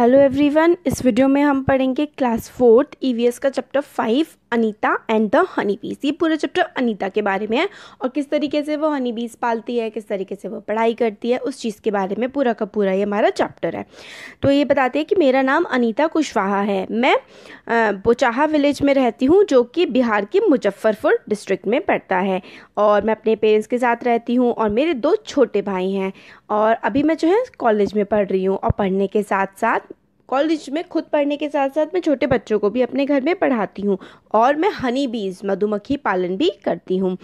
Hello everyone इस video में हम पढ़ेंगे क्लास फोर्थ ईवीएस का chapter five Anita and the honey bees ये पूरा चैप्टर अनीता के बारे में है और किस तरीके से वो हनी बीज पालती है किस तरीके से वो पढ़ाई करती है उस चीज़ के बारे में पूरा का पूरा ये हमारा चैप्टर है तो ये बताते हैं कि मेरा नाम अनीता कुशवाहा है मैं बोचाहा विलेज में रहती हूँ जो कि बिहार के मुजफ्फरपुर डिस्ट्रिक्ट में पड़ता है और मैं अपने पेरेंट्स के साथ रहती हूँ और मेरे दो छोटे भाई हैं और अभी मैं जो है कॉलेज में पढ़ रही हूँ और पढ़ने के साथ साथ कॉलेज में खुद पढ़ने के साथ साथ मैं छोटे बच्चों को भी अपने घर में पढ़ाती हूँ और मैं हनी बीज मधुमक्खी पालन भी करती हूँ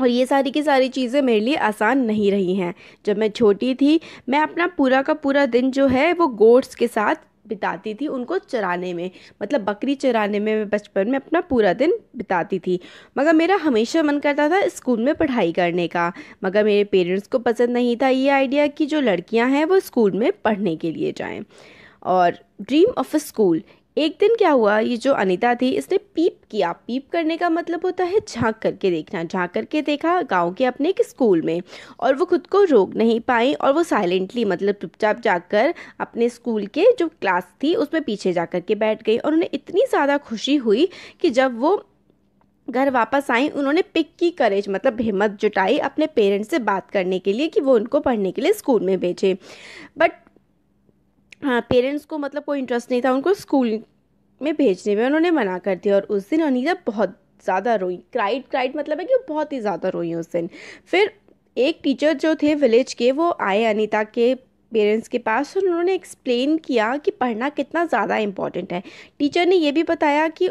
और ये सारी की सारी चीज़ें मेरे लिए आसान नहीं रही हैं जब मैं छोटी थी मैं अपना पूरा का पूरा दिन जो है वो गोट्स के साथ बिताती थी उनको चराने में मतलब बकरी चराने में मैं बचपन में अपना पूरा दिन बिताती थी मगर मेरा हमेशा मन करता था स्कूल में पढ़ाई करने का मगर मेरे पेरेंट्स को पसंद नहीं था ये आइडिया कि जो लड़कियां हैं वो स्कूल में पढ़ने के लिए जाएं और ड्रीम ऑफ अ स्कूल एक दिन क्या हुआ ये जो अनिता थी इसने पीप किया पीप करने का मतलब होता है झांक करके देखना झांक करके देखा गांव के अपने एक स्कूल में और वो खुद को रोक नहीं पाई और वो साइलेंटली मतलब चुपचाप जाकर अपने स्कूल के जो क्लास थी उसमें पीछे जा कर के बैठ गई और उन्हें इतनी ज़्यादा खुशी हुई कि जब वो घर वापस आई उन्होंने पिक की करेज मतलब हिम्मत जुटाई अपने पेरेंट्स से बात करने के लिए कि वो उनको पढ़ने के लिए स्कूल में भेजे बट पेरेंट्स हाँ, को मतलब कोई इंटरेस्ट नहीं था उनको स्कूल में भेजने में उन्होंने मना कर दिया और उस दिन अनीता बहुत ज़्यादा रोई क्राइड क्राइड मतलब है कि वो बहुत ही ज़्यादा रोई उस दिन फिर एक टीचर जो थे विलेज के वो आए अनीता के पेरेंट्स के पास और उन्होंने एक्सप्लेन किया कि पढ़ना कितना ज़्यादा इम्पॉर्टेंट है टीचर ने ये भी बताया कि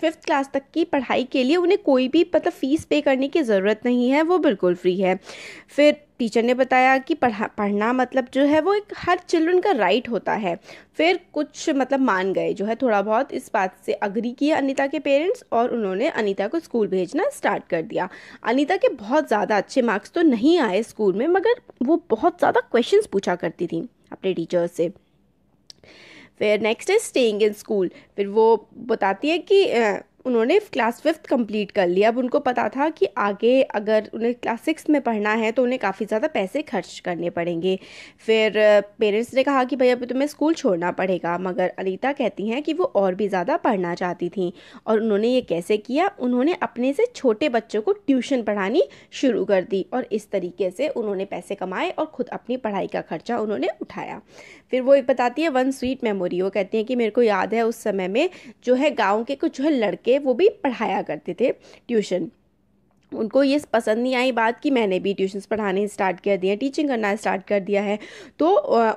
फिफ्थ क्लास तक की पढ़ाई के लिए उन्हें कोई भी मतलब फ़ीस पे करने की ज़रूरत नहीं है वो बिल्कुल फ्री है फिर टीचर ने बताया कि पढ़ा पढ़ना मतलब जो है वो एक हर चिल्ड्रन का राइट होता है फिर कुछ मतलब मान गए जो है थोड़ा बहुत इस बात से अग्री किया अनीता के पेरेंट्स और उन्होंने अनीता को स्कूल भेजना स्टार्ट कर दिया अनीता के बहुत ज़्यादा अच्छे मार्क्स तो नहीं आए स्कूल में मगर वो बहुत ज़्यादा क्वेश्चंस पूछा करती थी अपने टीचर्स से फिर नेक्स्ट है स्टेइंग इन स्कूल फिर वो बताती है कि उन्होंने क्लास फिफ्थ कंप्लीट कर लिया अब उनको पता था कि आगे अगर उन्हें क्लास सिक्स में पढ़ना है तो उन्हें काफ़ी ज़्यादा पैसे खर्च करने पड़ेंगे फिर पेरेंट्स ने कहा कि भैया अभी तुम्हें स्कूल छोड़ना पड़ेगा मगर अनीता कहती हैं कि वो और भी ज़्यादा पढ़ना चाहती थी और उन्होंने ये कैसे किया उन्होंने अपने से छोटे बच्चों को ट्यूशन पढ़ानी शुरू कर दी और इस तरीके से उन्होंने पैसे कमाए और ख़ुद अपनी पढ़ाई का खर्चा उन्होंने उठाया फिर वो एक बताती है वन स्वीट मेमोरी वो कहती हैं कि मेरे को याद है उस समय में जो है गाँव के कुछ जो है लड़के लिए वो भी पढ़ाया करते थे ट्यूशन उनको ये पसंद नहीं आई बात कि मैंने भी ट्यूशन्स पढ़ाने स्टार्ट कर दिया टीचिंग करना स्टार्ट कर दिया है तो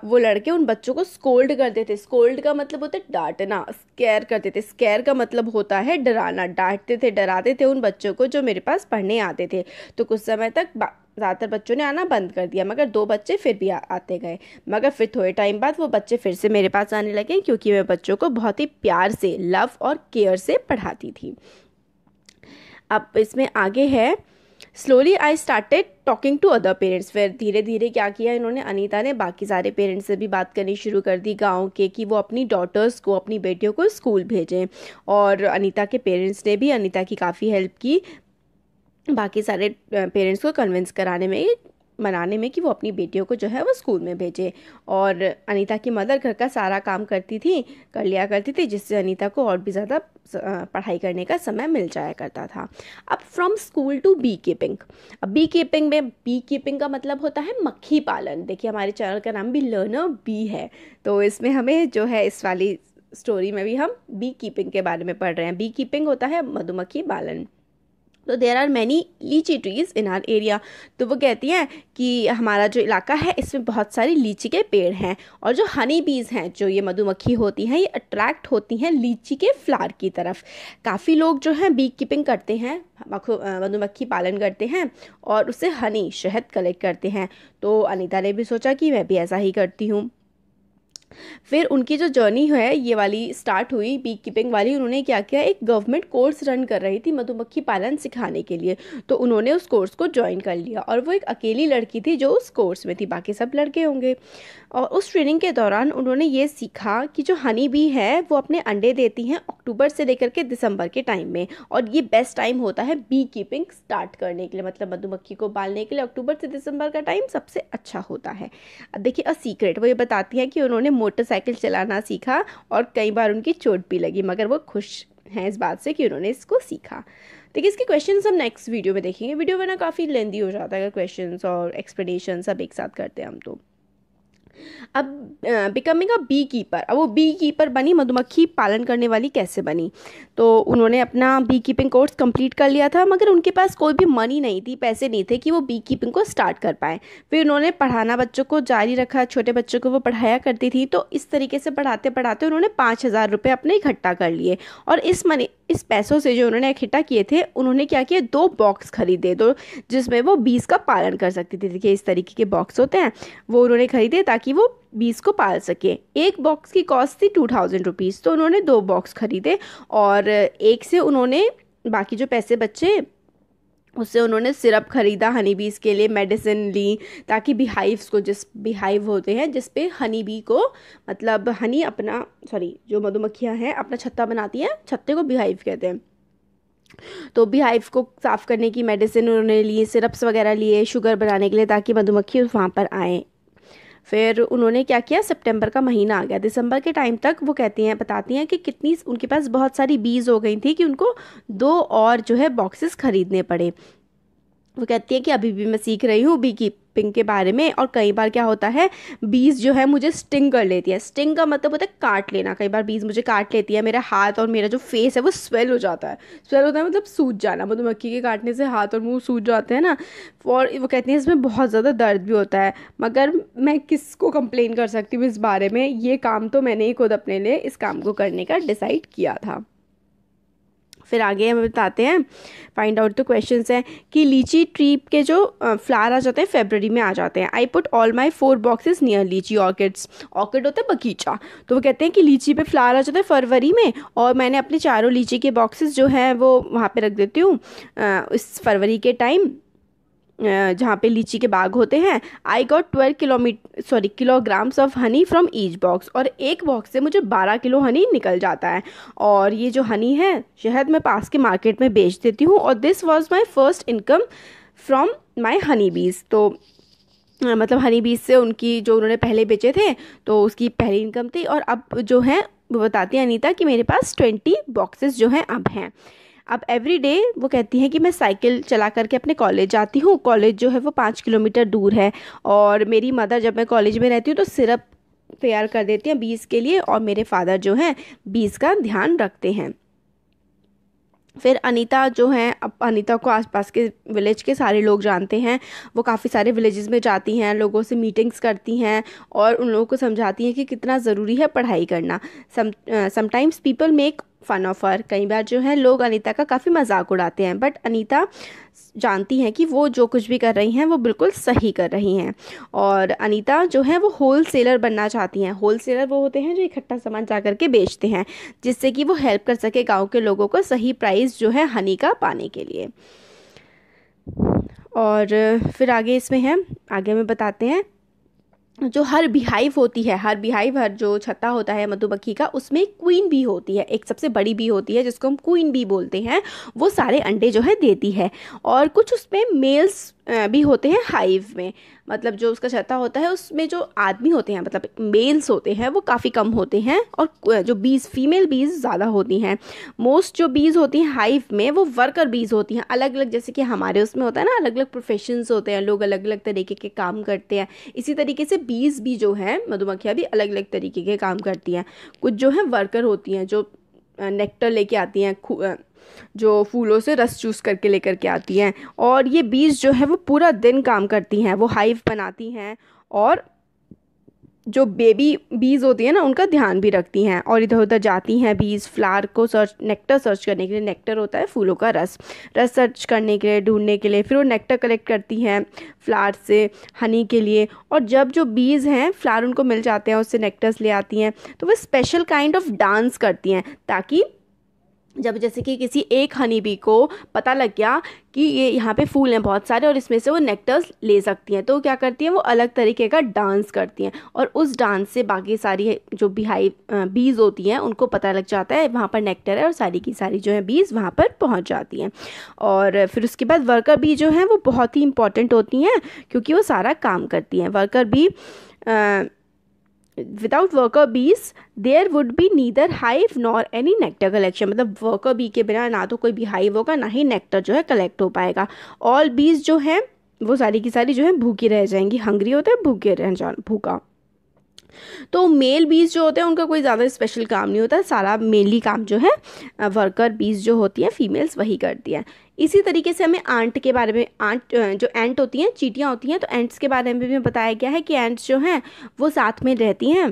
वो लड़के उन बच्चों को स्कोल्ड करते थे स्कोल्ड का मतलब होता है डांटना स्केयर करते थे स्केयर का मतलब होता है डराना डांटते थे डराते थे उन बच्चों को जो मेरे पास पढ़ने आते थे तो कुछ समय तक ज़्यादातर बच्चों ने आना बंद कर दिया मगर दो बच्चे फिर भी आ, आते गए मगर फिर थोड़े टाइम बाद वो बच्चे फिर से मेरे पास आने लगे क्योंकि मैं बच्चों को बहुत ही प्यार से लव और केयर से पढ़ाती थी अब इसमें आगे है slowly I started talking to other parents फिर धीरे धीरे क्या किया इन्होंने अनीता ने बाकी सारे पेरेंट्स से भी बात करनी शुरू कर दी गांव के कि वो अपनी डॉटर्स को अपनी बेटियों को स्कूल भेजें और अनीता के पेरेंट्स ने भी अनीता की काफ़ी हेल्प की बाकी सारे पेरेंट्स को कन्विंस कराने में मनाने में कि वो अपनी बेटियों को जो है वो स्कूल में भेजे और अनीता की मदर घर का सारा काम करती थी कर लिया करती थी जिससे अनीता को और भी ज़्यादा पढ़ाई करने का समय मिल जाया करता था अब from school to bee keeping अब बी कीपिंग में बी कीपिंग का मतलब होता है मक्खी पालन देखिए हमारे चैनल का नाम भी लर्नर बी है तो इसमें हमें जो है इस वाली स्टोरी में भी हम बी कीपिंग के बारे में पढ़ रहे हैं बी कीपिंग होता है मधुमक्खी पालन तो there are many lychee trees in our area तो वो कहती हैं कि हमारा जो इलाका है इसमें बहुत सारी लीची के पेड़ हैं और जो हनी बीज हैं जो ये मधुमक्खी होती हैं ये अट्रैक्ट होती हैं लीची के फ्लावर की तरफ काफ़ी लोग जो हैं बी कीपिंग करते हैं मधुमक्खी पालन करते हैं और उससे हनी शहद कलेक्ट करते हैं तो अनिता ने भी सोचा कि मैं भी ऐसा ही करती हूँ फिर उनकी जो जर्नी है ये वाली स्टार्ट हुई बी कीपिंग वाली उन्होंने क्या किया एक गवर्नमेंट कोर्स रन कर रही थी मधुमक्खी पालन सिखाने के लिए तो उन्होंने उस कोर्स को ज्वाइन कर लिया और वो एक अकेली लड़की थी जो उस कोर्स में थी बाकी सब लड़के होंगे और उस ट्रेनिंग के दौरान उन्होंने ये सीखा कि जो हनी बी है वो अपने अंडे देती हैं अक्टूबर से लेकर के दिसंबर के टाइम में और ये बेस्ट टाइम होता है बी कीपिंग स्टार्ट करने के लिए मतलब मधुमक्खी को पालने के लिए अक्टूबर से दिसंबर का टाइम सबसे अच्छा होता है अब देखिए अ सीक्रेट वो ये बताती हैं कि उन्होंने मोटरसाइकिल चलाना सीखा और कई बार उनकी चोट भी लगी मगर वो खुश हैं इस बात से कि उन्होंने इसको सीखा देखिए इसके क्वेश्चन हम नेक्स्ट वीडियो में देखेंगे वीडियो में ना काफ़ी लेंदी हो जाता है अगर क्वेश्चन और एक्सप्लेनेशन सब एक साथ करते हैं हम तो अब बिकमिंग अ बी कीपर अब वो बी कीपर बनी मधुमक्खी पालन करने वाली कैसे बनी तो उन्होंने अपना बी कीपिंग कोर्स कंप्लीट कर लिया था मगर उनके पास कोई भी मनी नहीं थी पैसे नहीं थे कि वो बी कीपिंग को स्टार्ट कर पाएँ फिर उन्होंने पढ़ाना बच्चों को जारी रखा छोटे बच्चों को वो पढ़ाया करती थी तो इस तरीके से पढ़ाते पढ़ाते उन्होंने पाँच हज़ार रुपये अपने इकट्ठा कर लिए और इस मनी इस पैसों से जो उन्होंने इकट्ठा किए थे उन्होंने क्या किया दो बॉक्स खरीदे दो जिसमें वो बीस का पालन कर सकती थी देखिए इस तरीके के बॉक्स होते हैं वो उन्होंने खरीदे ताकि वो बीस को पाल सके एक बॉक्स की कॉस्ट थी टू थाउजेंड रुपीज़ तो उन्होंने दो बॉक्स खरीदे और एक से उन्होंने बाकी जो पैसे बच्चे उससे उन्होंने सिरप ख़रीदा हनी बीज़ के लिए मेडिसिन ली ताकि बिहाइव्स को जिस बिहाइव होते हैं जिस पे हनी बी को मतलब हनी अपना सॉरी जो मधुमक्खियाँ हैं अपना छत्ता बनाती हैं छत्ते को बिहाइव कहते हैं तो बिहाइव को साफ़ करने की मेडिसिन उन्होंने लिए सिरप्स वगैरह लिए शुगर बनाने के लिए ताकि मधुमक्खी वहाँ पर आएँ फिर उन्होंने क्या किया सितंबर का महीना आ गया दिसंबर के टाइम तक वो कहती हैं बताती हैं कि कितनी उनके पास बहुत सारी बीज हो गई थी कि उनको दो और जो है बॉक्सेस ख़रीदने पड़े वो कहती है कि अभी भी मैं सीख रही हूँ बी कीपिंग के बारे में और कई बार क्या होता है बीज जो है मुझे स्टिंग कर लेती है स्टिंग का मतलब होता है काट लेना कई बार बीज मुझे काट लेती है मेरा हाथ और मेरा जो फेस है वो स्वेल हो जाता है स्वेल होता है मतलब सूज जाना मधुमक्खी मतलब के काटने से हाथ और मुंह सूज जाते हैं ना और वो कहती है इसमें बहुत ज़्यादा दर्द भी होता है मगर मैं किसको कंप्लेन कर सकती हूँ इस बारे में ये काम तो मैंने ही खुद अपने लिए इस काम को करने का डिसाइड किया था फिर आगे हमें बताते हैं फाइंड आउट द क्वेश्चन है कि लीची ट्री के जो फ्लावर आ जाते हैं फेबररी में आ जाते हैं I put all my four boxes near lychee orchids orchid होता है बगीचा तो वो कहते हैं कि लीची पे फ्लावर आ जाते हैं फरवरी में और मैंने अपने चारों लीची के बॉक्सेस जो हैं वो वहाँ पर रख देती हूँ इस फरवरी के टाइम जहाँ पे लीची के बाग होते हैं I got twelve kilometre sorry kilograms of honey from each box और एक बॉक्स से मुझे बारह किलो हनी निकल जाता है और ये जो हनी है शहद मैं पास के मार्केट में बेच देती हूँ और this was my first income from my honey bees तो मतलब हनी बीज से उनकी जो उन्होंने पहले बेचे थे तो उसकी पहली इनकम थी और अब जो है वो बताती हैं अनीता कि मेरे पास ट्वेंटी बॉक्सेस जो हैं अब हैं अब एवरी डे वो कहती हैं कि मैं साइकिल चला करके अपने कॉलेज जाती हूँ कॉलेज जो है वो पाँच किलोमीटर दूर है और मेरी मदर जब मैं कॉलेज में रहती हूँ तो सिरप तैयार कर देती हैं बीस के लिए और मेरे फादर जो हैं बीस का ध्यान रखते हैं फिर अनीता जो हैं अब अनीता को आसपास के विलेज के सारे लोग जानते हैं वो काफ़ी सारे विलेजेस में जाती हैं लोगों से मीटिंग्स करती हैं और उन लोगों को समझाती हैं कि कितना ज़रूरी है पढ़ाई करना sometimes people make fun of her कई बार जो है लोग अनीता का काफ़ी मजाक उड़ाते हैं बट अनीता जानती हैं कि वो जो कुछ भी कर रही हैं वो बिल्कुल सही कर रही हैं और अनीता जो है वो होल सेलर बनना चाहती हैं होल सेलर वो होते हैं जो इकट्ठा सामान जा करके बेचते हैं जिससे कि वो हेल्प कर सके गाँव के लोगों को सही प्राइस जो है हनी का पाने के लिए और फिर आगे इसमें है आगे हमें बताते हैं जो हर बिहाइव होती है हर बिहाइव हर जो छत्ता होता है मधुमक्खी का उसमें क्वीन भी होती है एक सबसे बड़ी भी होती है जिसको हम क्वीन भी बोलते हैं वो सारे अंडे जो है देती है और कुछ उसमें मेल्स भी होते हैं हाइव में मतलब जो उसका छत्ता होता है उसमें जो आदमी होते हैं मतलब मेल्स होते हैं वो काफ़ी कम होते हैं और जो बीज फीमेल बीज ज़्यादा होती हैं मोस्ट जो बीज होती हैं हाइव में वो वर्कर बीज होती हैं अलग अलग जैसे कि हमारे उसमें होता है ना अलग अलग प्रोफेशंस होते हैं लोग अलग अलग तरीके के काम करते हैं इसी तरीके से बीज भी जो हैं मधुमक्खियाँ भी अलग अलग तरीके के काम करती हैं कुछ जो हैं वर्कर होती हैं जो नेक्टर लेके आती हैं जो फूलों से रस चूस करके लेकर के आती हैं और ये बीज जो है वो पूरा दिन काम करती हैं वो हाइव बनाती हैं और जो बेबी बीज होती है ना उनका ध्यान भी रखती हैं और इधर उधर जाती हैं बीज फ्लावर को सर्च नेक्टर सर्च करने के लिए नेक्टर होता है फूलों का रस रस सर्च करने के लिए ढूंढने के लिए फिर वो नेक्टर कलेक्ट करती हैं फ्लावर से हनी के लिए और जब जो बीज हैं फ्लावर उनको मिल जाते हैं उससे नेक्टर्स ले आती हैं तो वह स्पेशल काइंड ऑफ डांस करती हैं ताकि जब जैसे कि किसी एक हनी बी को पता लग गया कि ये यहाँ पे फूल हैं बहुत सारे और इसमें से वो नेक्टर्स ले सकती हैं तो क्या करती हैं वो अलग तरीके का डांस करती हैं और उस डांस से बाकी सारी जो बिहाई बीज होती हैं उनको पता लग जाता है वहाँ पर नेक्टर है और सारी की सारी जो है बीज वहाँ पर पहुँच जाती हैं और फिर उसके बाद वर्कर बी जो हैं वो बहुत ही इंपॉर्टेंट होती हैं क्योंकि वो सारा काम करती हैं worker bee ah, without worker bees there would be neither hive nor any nectar collection मतलब वर्कर बी के बिना ना तो कोई भी हाइव होगा ना ही नेक्टर जो है कलेक्ट हो पाएगा ऑल बीज जो है वो सारी की सारी जो है भूखी रह जाएंगी हंग्री होते हैं भूखे रह जा भूखा तो मेल बीज जो होते हैं उनका कोई ज़्यादा स्पेशल काम नहीं होता सारा मेनली काम जो है वर्कर बीज जो होती हैं फीमेल्स वही करती हैं इसी तरीके से हमें आंट के बारे में आंट जो एंट होती हैं चीटियाँ होती हैं तो एंट्स के बारे में भी बताया गया है कि एंट्स जो हैं वो साथ में रहती हैं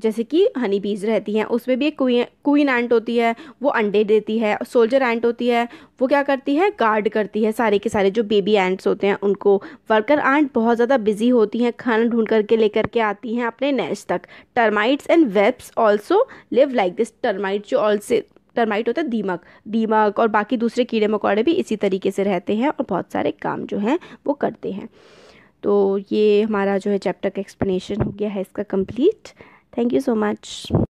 जैसे कि हनी बीज रहती हैं उसमें भी एक क्वीन एंट होती है वो अंडे देती है सोल्जर एंट होती है वो क्या करती है गार्ड करती है सारे के सारे जो बेबी एंट्स होते हैं उनको वर्कर एंट बहुत ज़्यादा बिजी होती हैं खाना ढूंढ करके लेकर के आती हैं अपने नेस्ट तक termites and webs also live like this termite जो ऑल्सो टर्माइट होता है दीमक दीमक और बाकी दूसरे कीड़े मकोड़े भी इसी तरीके से रहते हैं और बहुत सारे काम जो हैं वो करते हैं तो ये हमारा जो है चैप्टर का एक्सप्लेनेशन हो गया है इसका complete Thank you so much.